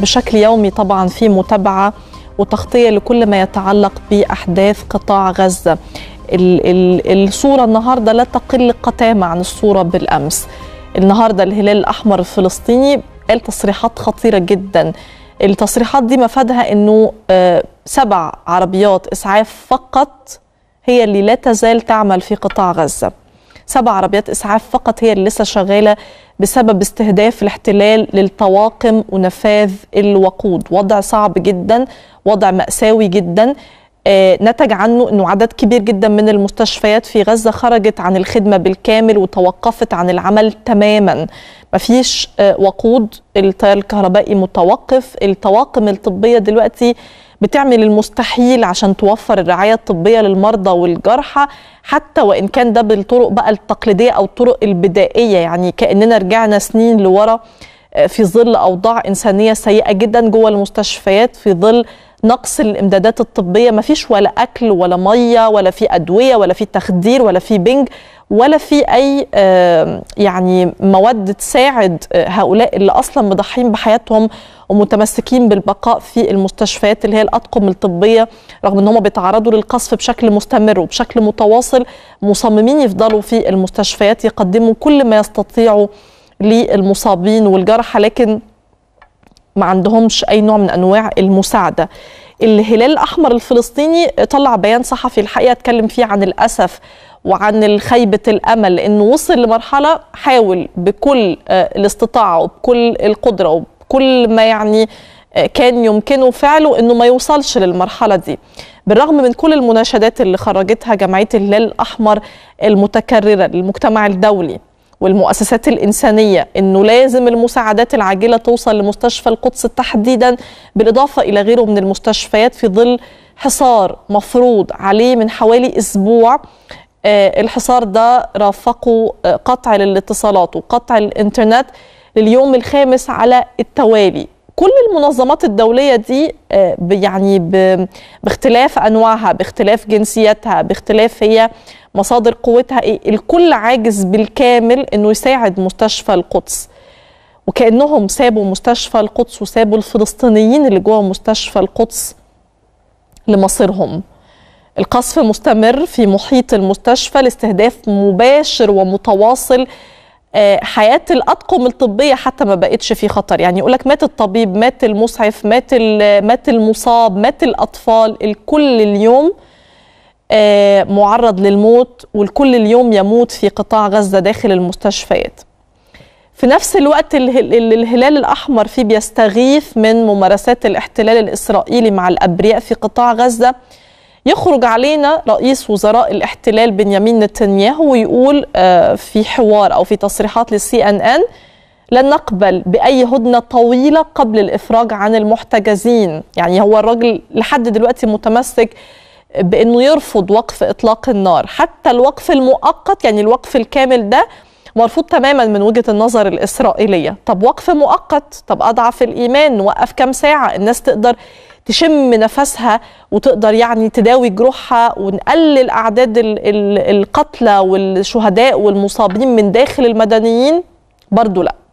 بشكل يومي طبعا في متابعه وتغطيه لكل ما يتعلق باحداث قطاع غزه. الصوره النهارده لا تقل قتامه عن الصوره بالامس. النهارده الهلال الاحمر الفلسطيني قال تصريحات خطيره جدا. التصريحات دي مفادها انه آه، سبع عربيات اسعاف فقط هي اللي لا تزال تعمل في قطاع غزه. سبع عربيات اسعاف فقط هي اللي لسه شغاله بسبب استهداف الاحتلال للطواقم ونفاذ الوقود وضع صعب جدا وضع مأساوي جدا آه، نتج عنه انه عدد كبير جدا من المستشفيات في غزه خرجت عن الخدمه بالكامل وتوقفت عن العمل تماما مفيش آه، وقود التيار الكهربائي متوقف الطواقم الطبيه دلوقتي بتعمل المستحيل عشان توفر الرعايه الطبيه للمرضى والجرحى حتى وان كان ده بالطرق بقى التقليديه او الطرق البدائيه يعني كاننا رجعنا سنين لورا آه، في ظل اوضاع انسانيه سيئه جدا جوه المستشفيات في ظل نقص الامدادات الطبيه ما فيش ولا اكل ولا ميه ولا في ادويه ولا في تخدير ولا في بنج ولا في اي يعني مواد تساعد آه، هؤلاء اللي اصلا مضحين بحياتهم ومتمسكين بالبقاء في المستشفيات اللي هي الاطقم الطبيه رغم ان هم بيتعرضوا للقصف بشكل مستمر وبشكل متواصل مصممين يفضلوا في المستشفيات يقدموا كل ما يستطيعوا للمصابين والجرحى لكن ما عندهمش اي نوع من انواع المساعده الهلال الاحمر الفلسطيني طلع بيان صحفي الحقيقه اتكلم فيه عن الاسف وعن خيبة الأمل إنه وصل لمرحلة حاول بكل آه، الاستطاعة وبكل القدرة وبكل ما يعني آه، كان يمكنه فعله إنه ما يوصلش للمرحلة دي بالرغم من كل المناشدات اللي خرجتها جمعية الهلال الأحمر المتكررة للمجتمع الدولي والمؤسسات الإنسانية أنه لازم المساعدات العاجلة توصل لمستشفى القدس تحديدا بالإضافة إلى غيره من المستشفيات في ظل حصار مفروض عليه من حوالي أسبوع آه، الحصار ده رافقه آه، قطع للاتصالات وقطع الإنترنت لليوم الخامس على التوالي كل المنظمات الدوليه دي آه، يعني باختلاف انواعها باختلاف جنسياتها باختلاف هي مصادر قوتها ايه الكل عاجز بالكامل انه يساعد مستشفى القدس وكانهم سابوا مستشفى القدس وسابوا الفلسطينيين اللي جوه مستشفى القدس لمصيرهم القصف مستمر في محيط المستشفى لاستهداف مباشر ومتواصل حياه الاطقم الطبيه حتى ما بقتش في خطر يعني يقول لك مات الطبيب مات المسعف مات مات المصاب مات الاطفال الكل اليوم آه، معرض للموت والكل اليوم يموت في قطاع غزه داخل المستشفيات في نفس الوقت اللي الهلال الأحمر فيه بيستغيث من ممارسات الاحتلال الإسرائيلي مع الأبرياء في قطاع غزة يخرج علينا رئيس وزراء الاحتلال بنيامين نتنياهو ويقول آه، في حوار او في تصريحات للسي ان ان لن نقبل باي هدنه طويله قبل الافراج عن المحتجزين يعني هو الراجل لحد دلوقتي متمسك بانه يرفض وقف اطلاق النار حتى الوقف المؤقت يعني الوقف الكامل ده مرفوض تماما من وجهه النظر الاسرائيليه طب وقف مؤقت طب اضعف الايمان نوقف كام ساعه الناس تقدر تشم نفسها وتقدر يعني تداوي جروحها ونقلل اعداد القتلى والشهداء والمصابين من داخل المدنيين برضو لا